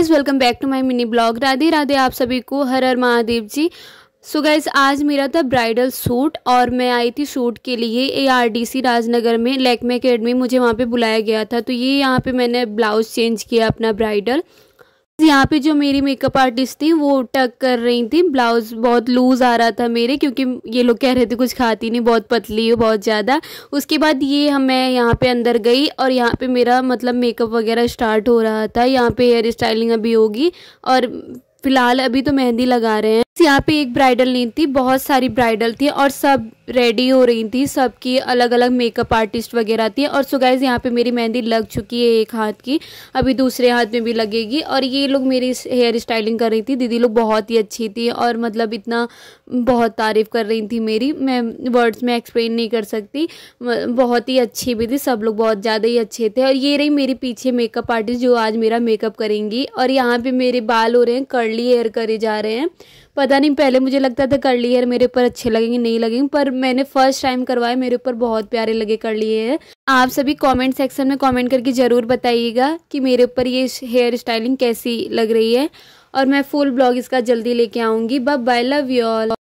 guys welcome back to my mini blog Radhe Radhe आप सभी को Har Har Mahadev ji so so guys आज मेरा था ब्राइडल सूट और मैं आई थी सूट के लिए एआरडीसी राजनगर में लैकमे अकेडमी मुझे वहाँ पे बुलाया गया था तो ये यहाँ पे मैंने ब्लाउज़ चेंज किया अपना ब्राइडल तो यहाँ पे जो मेरी मेकअप आर्टिस्ट थी वो टक कर रही थी ब्लाउज बहुत लूज आ रहा था मेरे क्योंकि ये लोग कह रहे थे कुछ खाती नहीं बहुत पतली हो बहुत ज़्यादा उसके बाद ये हम मैं यहाँ पे अंदर गई और यहाँ पे मेरा मतलब मेकअप वगैरह स्टार्ट हो रहा था यहाँ पे हेयर स्टाइलिंग अभी होगी और फिलहाल अभी तो मेहंदी लगा रहे हैं यहाँ पे एक ब्राइडल नहीं थी बहुत सारी ब्राइडल थी और सब रेडी हो रही थी सबकी अलग अलग मेकअप आर्टिस्ट वगैरह थी और सो गाइज़ यहाँ पे मेरी मेहंदी लग चुकी है एक हाथ की अभी दूसरे हाथ में भी लगेगी और ये लोग मेरी हेयर स्टाइलिंग कर रही थी दीदी लोग बहुत ही अच्छी थी और मतलब इतना बहुत तारीफ़ कर रही थी मेरी मैं वर्ड्स में एक्सप्लेन नहीं कर सकती बहुत ही अच्छी भी थी सब लोग बहुत ज़्यादा ही अच्छे थे और ये रही मेरे पीछे मेकअप आर्टिस्ट जो आज मेरा मेकअप करेंगी और यहाँ पे मेरे बाल हो रहे हैं कर्ली हेयर करे जा रहे हैं पता नहीं पहले मुझे लगता था कर्ली हेयर मेरे ऊपर अच्छे लगेंगे नहीं लगेंगे पर मैंने फर्स्ट टाइम करवाए मेरे ऊपर बहुत प्यारे लगे कर लिए हैं आप सभी कमेंट सेक्शन में कमेंट करके ज़रूर बताइएगा कि मेरे ऊपर ये हेयर स्टाइलिंग कैसी लग रही है और मैं फुल ब्लॉग इसका जल्दी लेके आऊँगी बाय लव यू ऑल